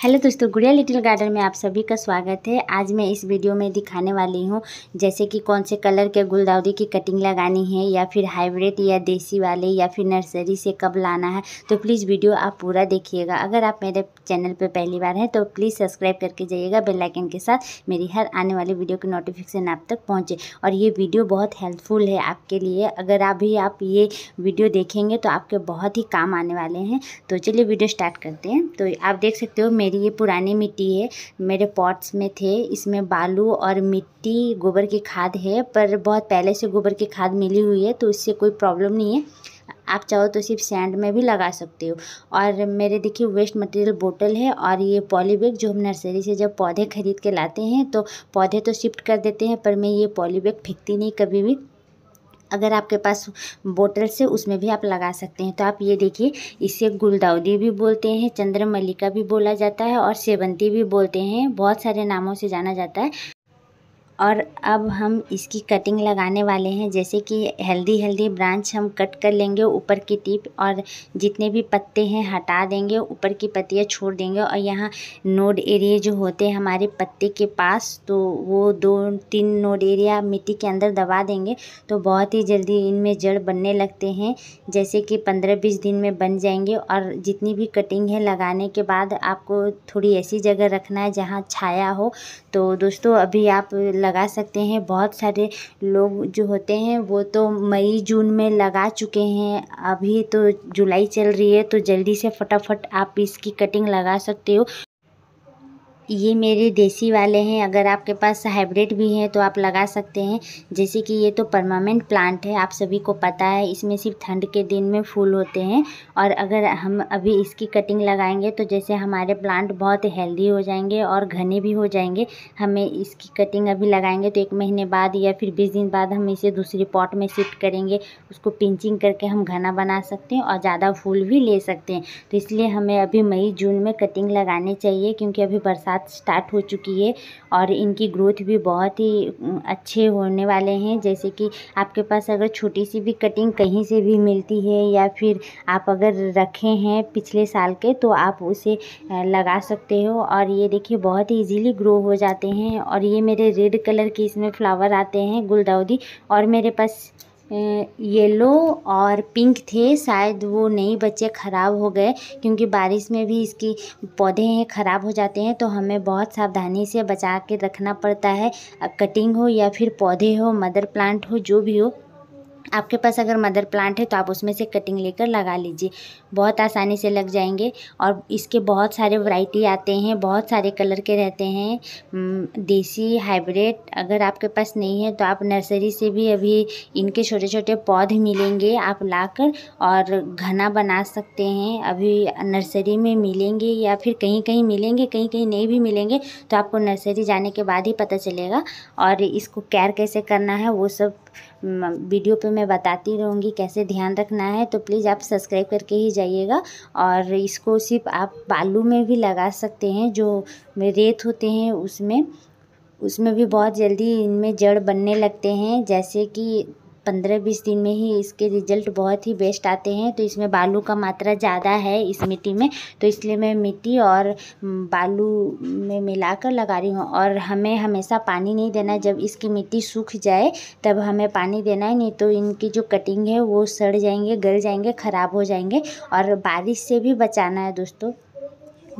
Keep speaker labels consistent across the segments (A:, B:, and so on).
A: hello दोस्तों गुड़िया little garden में आप सभी का स्वागत है आज मैं इस वीडियो में दिखाने वाली हूँ जैसे कि कौन से कलर के गुलदाउदी की कटिंग लगानी है या फिर हाइब्रिड या देसी वाले या फिर नर्सरी से कब लाना है तो प्लीज़ वीडियो आप पूरा देखिएगा अगर आप मेरे चैनल पर पहली बार हैं तो प्लीज़ सब्सक्राइब करके जाइएगा बेलाइकन के साथ मेरी हर आने वाली वीडियो की नोटिफिकेशन आप तक पहुँचे और ये वीडियो बहुत हेल्पफुल है आपके लिए अगर अभी आप ये वीडियो देखेंगे तो आपके बहुत ही काम आने वाले हैं तो चलिए वीडियो स्टार्ट करते हैं तो आप देख सकते हो मेरी ये पुरानी मिट्टी है मेरे पॉट्स में थे इसमें बालू और मिट्टी गोबर की खाद है पर बहुत पहले से गोबर की खाद मिली हुई है तो इससे कोई प्रॉब्लम नहीं है आप चाहो तो सिर्फ सैंड में भी लगा सकते हो और मेरे देखिए वेस्ट मटेरियल बोतल है और ये पॉलीबैग जो हम नर्सरी से जब पौधे खरीद के लाते हैं तो पौधे तो शिफ्ट कर देते हैं पर मैं ये पॉलीबैग फेंकती नहीं कभी भी अगर आपके पास बोतल से उसमें भी आप लगा सकते हैं तो आप ये देखिए इसे गुलदाउदी भी बोलते हैं चंद्रमलिका भी बोला जाता है और सेवंती भी बोलते हैं बहुत सारे नामों से जाना जाता है और अब हम इसकी कटिंग लगाने वाले हैं जैसे कि हेल्दी हेल्दी ब्रांच हम कट कर लेंगे ऊपर की टिप और जितने भी पत्ते हैं हटा देंगे ऊपर की पत्तियाँ छोड़ देंगे और यहाँ नोड एरिया जो होते हैं हमारे पत्ते के पास तो वो दो तीन नोड एरिया मिट्टी के अंदर दबा देंगे तो बहुत ही जल्दी इनमें जड़ बनने लगते हैं जैसे कि पंद्रह बीस दिन में बन जाएंगे और जितनी भी कटिंग है लगाने के बाद आपको थोड़ी ऐसी जगह रखना है जहाँ छाया हो तो दोस्तों अभी आप लग... लगा सकते हैं बहुत सारे लोग जो होते हैं वो तो मई जून में लगा चुके हैं अभी तो जुलाई चल रही है तो जल्दी से फटाफट आप इसकी कटिंग लगा सकते हो ये मेरे देसी वाले हैं अगर आपके पास हाइब्रिड भी हैं तो आप लगा सकते हैं जैसे कि ये तो परमानेंट प्लांट है आप सभी को पता है इसमें सिर्फ ठंड के दिन में फूल होते हैं और अगर हम अभी इसकी कटिंग लगाएंगे तो जैसे हमारे प्लांट बहुत हेल्दी हो जाएंगे और घने भी हो जाएंगे हमें इसकी कटिंग अभी लगाएंगे तो एक महीने बाद या फिर बीस दिन बाद हम इसे दूसरी पॉट में शिफ्ट करेंगे उसको पिंचिंग करके हम घना बना सकते हैं और ज़्यादा फूल भी ले सकते हैं तो इसलिए हमें अभी मई जून में कटिंग लगानी चाहिए क्योंकि अभी बरसात बात स्टार्ट हो चुकी है और इनकी ग्रोथ भी बहुत ही अच्छे होने वाले हैं जैसे कि आपके पास अगर छोटी सी भी कटिंग कहीं से भी मिलती है या फिर आप अगर रखे हैं पिछले साल के तो आप उसे लगा सकते हो और ये देखिए बहुत ही ईजीली ग्रो हो जाते हैं और ये मेरे रेड कलर के इसमें फ्लावर आते हैं गुलदाउदी और मेरे पास येलो और पिंक थे शायद वो नहीं बचे ख़राब हो गए क्योंकि बारिश में भी इसकी पौधे हैं ख़राब हो जाते हैं तो हमें बहुत सावधानी से बचा के रखना पड़ता है कटिंग हो या फिर पौधे हो मदर प्लांट हो जो भी हो आपके पास अगर मदर प्लांट है तो आप उसमें से कटिंग लेकर लगा लीजिए बहुत आसानी से लग जाएंगे और इसके बहुत सारे वैरायटी आते हैं बहुत सारे कलर के रहते हैं हम्म, देसी हाइब्रिड अगर आपके पास नहीं है तो आप नर्सरी से भी अभी इनके छोटे छोटे पौधे मिलेंगे आप लाकर और घना बना सकते हैं अभी नर्सरी में मिलेंगे या फिर कहीं कहीं मिलेंगे कहीं कहीं नहीं भी मिलेंगे तो आपको नर्सरी जाने के बाद ही पता चलेगा और इसको केयर कैसे करना है वो सब वीडियो पे मैं बताती रहूँगी कैसे ध्यान रखना है तो प्लीज़ आप सब्सक्राइब करके ही जाइएगा और इसको सिर्फ आप बालू में भी लगा सकते हैं जो रेत होते हैं उसमें उसमें भी बहुत जल्दी इनमें जड़ बनने लगते हैं जैसे कि पंद्रह बीस दिन में ही इसके रिजल्ट बहुत ही बेस्ट आते हैं तो इसमें बालू का मात्रा ज़्यादा है इस मिट्टी में तो इसलिए मैं मिट्टी और बालू में मिलाकर लगा रही हूँ और हमें हमेशा पानी नहीं देना जब इसकी मिट्टी सूख जाए तब हमें पानी देना है नहीं तो इनकी जो कटिंग है वो सड़ जाएंगे गल जाएंगे ख़राब हो जाएंगे और बारिश से भी बचाना है दोस्तों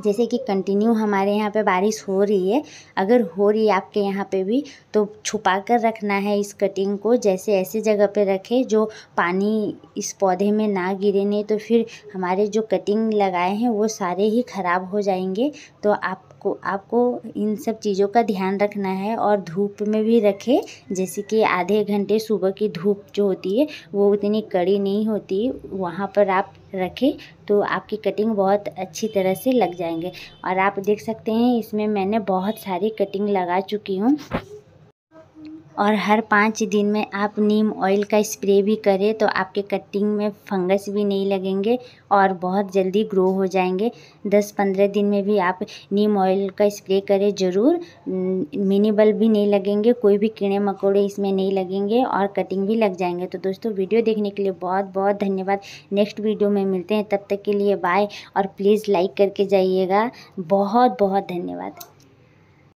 A: जैसे कि कंटिन्यू हमारे यहाँ पे बारिश हो रही है अगर हो रही है आपके यहाँ पे भी तो छुपा कर रखना है इस कटिंग को जैसे ऐसे जगह पे रखें जो पानी इस पौधे में ना गिरे नहीं तो फिर हमारे जो कटिंग लगाए हैं वो सारे ही ख़राब हो जाएंगे तो आपको आपको इन सब चीज़ों का ध्यान रखना है और धूप में भी रखें जैसे कि आधे घंटे सुबह की धूप जो होती है वो उतनी कड़ी नहीं होती वहाँ पर आप रखें तो आपकी कटिंग बहुत अच्छी तरह से लग जाएंगे और आप देख सकते हैं इसमें मैंने बहुत सारी कटिंग लगा चुकी हूँ और हर पाँच दिन में आप नीम ऑयल का स्प्रे भी करें तो आपके कटिंग में फंगस भी नहीं लगेंगे और बहुत जल्दी ग्रो हो जाएंगे दस पंद्रह दिन में भी आप नीम ऑयल का स्प्रे करें ज़रूर मिनी बल्ब भी नहीं लगेंगे कोई भी कीड़े मकोड़े इसमें नहीं लगेंगे और कटिंग भी लग जाएंगे तो दोस्तों वीडियो देखने के लिए बहुत बहुत धन्यवाद नेक्स्ट वीडियो में मिलते हैं तब तक के लिए बाय और प्लीज़ लाइक करके जाइएगा बहुत बहुत धन्यवाद